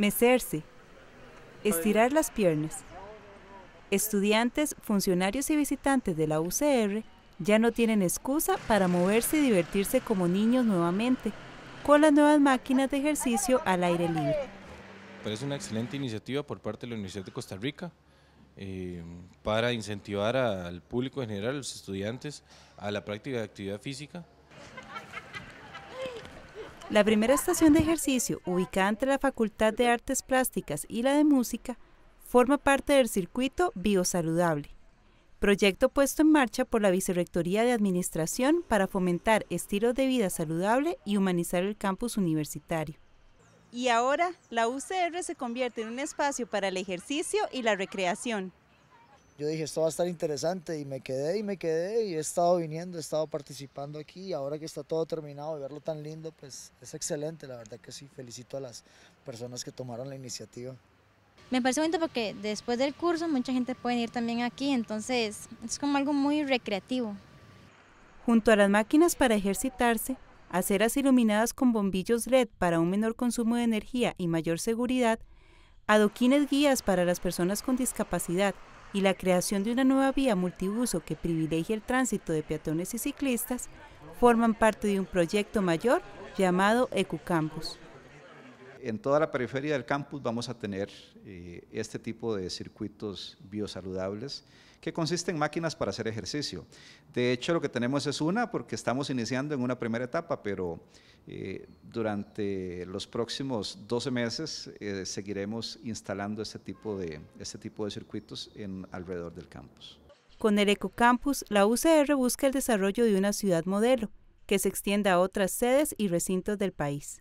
Mecerse. Estirar las piernas. Estudiantes, funcionarios y visitantes de la UCR ya no tienen excusa para moverse y divertirse como niños nuevamente, con las nuevas máquinas de ejercicio al aire libre. Es una excelente iniciativa por parte de la Universidad de Costa Rica eh, para incentivar al público en general, los estudiantes, a la práctica de actividad física la primera estación de ejercicio, ubicada entre la Facultad de Artes Plásticas y la de Música, forma parte del circuito Biosaludable, proyecto puesto en marcha por la Vicerrectoría de Administración para fomentar estilos de vida saludable y humanizar el campus universitario. Y ahora, la UCR se convierte en un espacio para el ejercicio y la recreación yo dije, esto va a estar interesante y me quedé y me quedé y he estado viniendo, he estado participando aquí y ahora que está todo terminado y verlo tan lindo, pues es excelente, la verdad que sí, felicito a las personas que tomaron la iniciativa. Me parece bonito porque después del curso mucha gente puede ir también aquí, entonces es como algo muy recreativo. Junto a las máquinas para ejercitarse, aceras iluminadas con bombillos LED para un menor consumo de energía y mayor seguridad, adoquines guías para las personas con discapacidad y la creación de una nueva vía multiuso que privilegie el tránsito de peatones y ciclistas forman parte de un proyecto mayor llamado Ecucampus en toda la periferia del campus vamos a tener eh, este tipo de circuitos biosaludables que consisten en máquinas para hacer ejercicio. De hecho, lo que tenemos es una porque estamos iniciando en una primera etapa, pero eh, durante los próximos 12 meses eh, seguiremos instalando este tipo de, este tipo de circuitos en, alrededor del campus. Con el Ecocampus, la UCR busca el desarrollo de una ciudad modelo que se extienda a otras sedes y recintos del país.